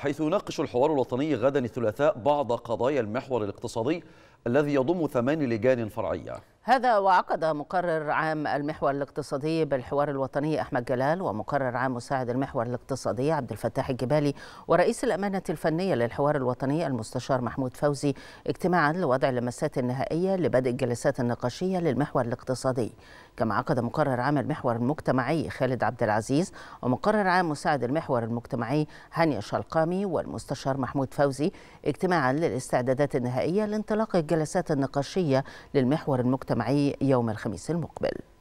حيث يناقش الحوار الوطني غدا الثلاثاء بعض قضايا المحور الاقتصادي الذي يضم ثمان لجان فرعيه هذا وعقد مقرر عام المحور الاقتصادي بالحوار الوطني احمد جلال ومقرر عام مساعد المحور الاقتصادي عبد الفتاح الجبالي ورئيس الامانه الفنيه للحوار الوطني المستشار محمود فوزي اجتماعا لوضع اللمسات النهائيه لبدء الجلسات النقاشيه للمحور الاقتصادي كما عقد مقرر عام المحور المجتمعي خالد عبد العزيز ومقرر عام مساعد المحور المجتمعي هاني شلقامي والمستشار محمود فوزي اجتماعا للاستعدادات النهائيه لانطلاق الجلسات النقاشيه للمحور المجتمعي المجتمعي يوم الخميس المقبل